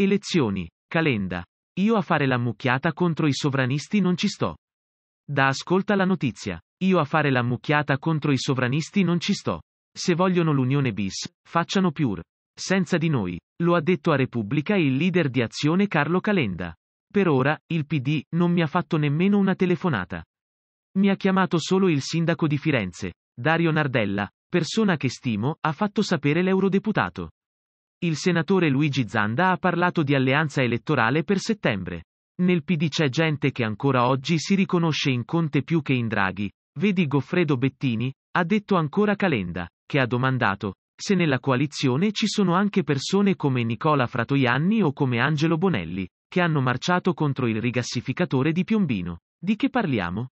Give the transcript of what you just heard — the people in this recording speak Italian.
Elezioni. Calenda. Io a fare l'ammucchiata contro i sovranisti non ci sto. Da ascolta la notizia. Io a fare l'ammucchiata contro i sovranisti non ci sto. Se vogliono l'unione bis, facciano pur. Senza di noi. Lo ha detto a Repubblica il leader di azione Carlo Calenda. Per ora, il PD non mi ha fatto nemmeno una telefonata. Mi ha chiamato solo il sindaco di Firenze, Dario Nardella, persona che stimo, ha fatto sapere l'eurodeputato. Il senatore Luigi Zanda ha parlato di alleanza elettorale per settembre. Nel PD c'è gente che ancora oggi si riconosce in Conte più che in Draghi. Vedi Goffredo Bettini, ha detto ancora Calenda, che ha domandato se nella coalizione ci sono anche persone come Nicola Fratoianni o come Angelo Bonelli, che hanno marciato contro il rigassificatore di Piombino. Di che parliamo?